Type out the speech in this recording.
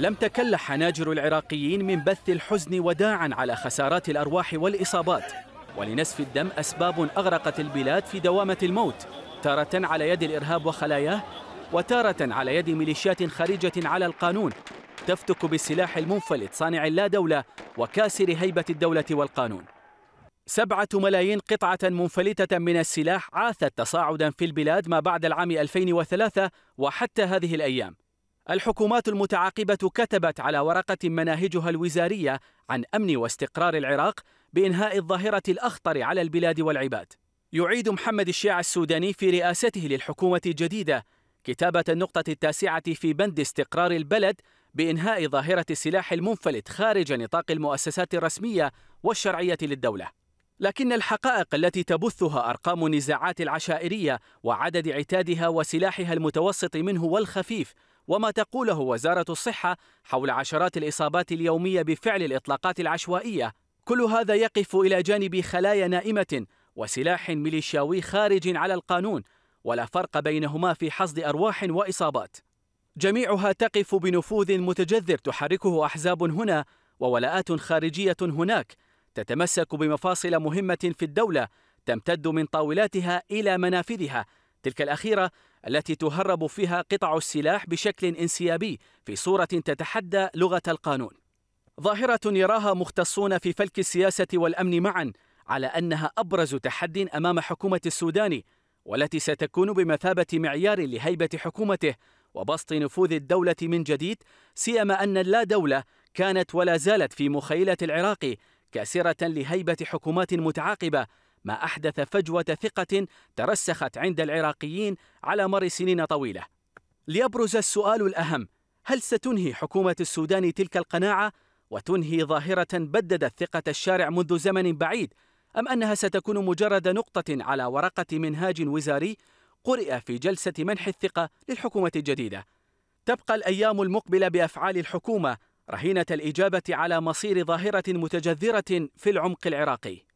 لم تكل حناجر العراقيين من بث الحزن وداعا على خسارات الأرواح والإصابات ولنسف الدم أسباب أغرقت البلاد في دوامة الموت تارة على يد الإرهاب وخلاياه وتارة على يد ميليشيات خارجة على القانون تفتك بالسلاح المنفلت صانع اللا دولة وكاسر هيبة الدولة والقانون سبعة ملايين قطعة منفلتة من السلاح عاثت تصاعدا في البلاد ما بعد العام 2003 وحتى هذه الأيام الحكومات المتعاقبة كتبت على ورقة مناهجها الوزارية عن أمن واستقرار العراق بإنهاء الظاهرة الأخطر على البلاد والعباد يعيد محمد الشيع السوداني في رئاسته للحكومة الجديدة كتابة النقطة التاسعة في بند استقرار البلد بإنهاء ظاهرة السلاح المنفلت خارج نطاق المؤسسات الرسمية والشرعية للدولة لكن الحقائق التي تبثها أرقام النزاعات العشائرية وعدد عتادها وسلاحها المتوسط منه والخفيف وما تقوله وزارة الصحة حول عشرات الإصابات اليومية بفعل الإطلاقات العشوائية كل هذا يقف إلى جانب خلايا نائمة وسلاح ميليشياوي خارج على القانون ولا فرق بينهما في حصد أرواح وإصابات جميعها تقف بنفوذ متجذر تحركه أحزاب هنا وولاءات خارجية هناك تتمسك بمفاصل مهمة في الدولة تمتد من طاولاتها إلى منافذها تلك الأخيرة التي تهرب فيها قطع السلاح بشكل انسيابي في صورة تتحدى لغة القانون ظاهرة يراها مختصون في فلك السياسة والأمن معا على أنها أبرز تحد أمام حكومة السوداني والتي ستكون بمثابة معيار لهيبة حكومته وبسط نفوذ الدولة من جديد سيما أن اللا دولة كانت ولا زالت في مخيلة العراق كاسرة لهيبة حكومات متعاقبة ما أحدث فجوة ثقة ترسخت عند العراقيين على مر سنين طويلة ليبرز السؤال الأهم هل ستنهي حكومة السودان تلك القناعة وتنهي ظاهرة بددت ثقة الشارع منذ زمن بعيد أم أنها ستكون مجرد نقطة على ورقة منهاج وزاري قرئ في جلسة منح الثقة للحكومة الجديدة؟ تبقى الأيام المقبلة بأفعال الحكومة رهينة الإجابة على مصير ظاهرة متجذرة في العمق العراقي